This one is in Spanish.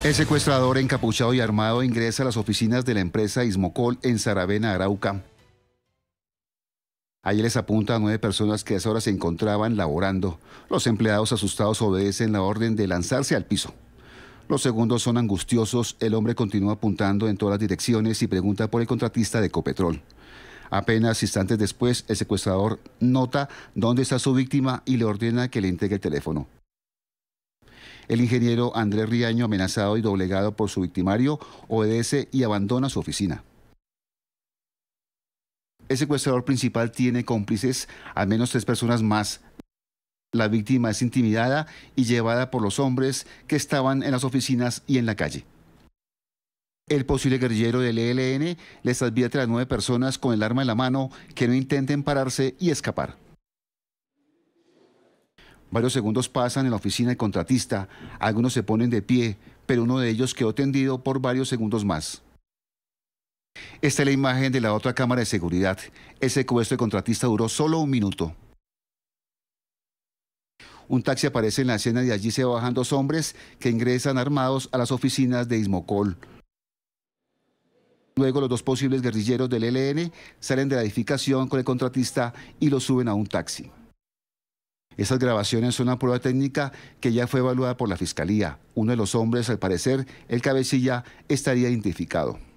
El secuestrador encapuchado y armado ingresa a las oficinas de la empresa Ismocol en Saravena, Arauca. Allí les apunta a nueve personas que a esa hora se encontraban laborando. Los empleados asustados obedecen la orden de lanzarse al piso. Los segundos son angustiosos. El hombre continúa apuntando en todas las direcciones y pregunta por el contratista de Copetrol. Apenas instantes después, el secuestrador nota dónde está su víctima y le ordena que le entregue el teléfono. El ingeniero Andrés Riaño, amenazado y doblegado por su victimario, obedece y abandona su oficina. El secuestrador principal tiene cómplices, al menos tres personas más. La víctima es intimidada y llevada por los hombres que estaban en las oficinas y en la calle. El posible guerrillero del ELN les advierte a las nueve personas con el arma en la mano que no intenten pararse y escapar. Varios segundos pasan en la oficina del contratista, algunos se ponen de pie, pero uno de ellos quedó tendido por varios segundos más. Esta es la imagen de la otra cámara de seguridad. Ese secuestro de contratista duró solo un minuto. Un taxi aparece en la escena y allí se bajan dos hombres que ingresan armados a las oficinas de Ismocol. Luego los dos posibles guerrilleros del ELN salen de la edificación con el contratista y lo suben a un taxi. Esas grabaciones son una prueba técnica que ya fue evaluada por la Fiscalía. Uno de los hombres, al parecer, el cabecilla, estaría identificado.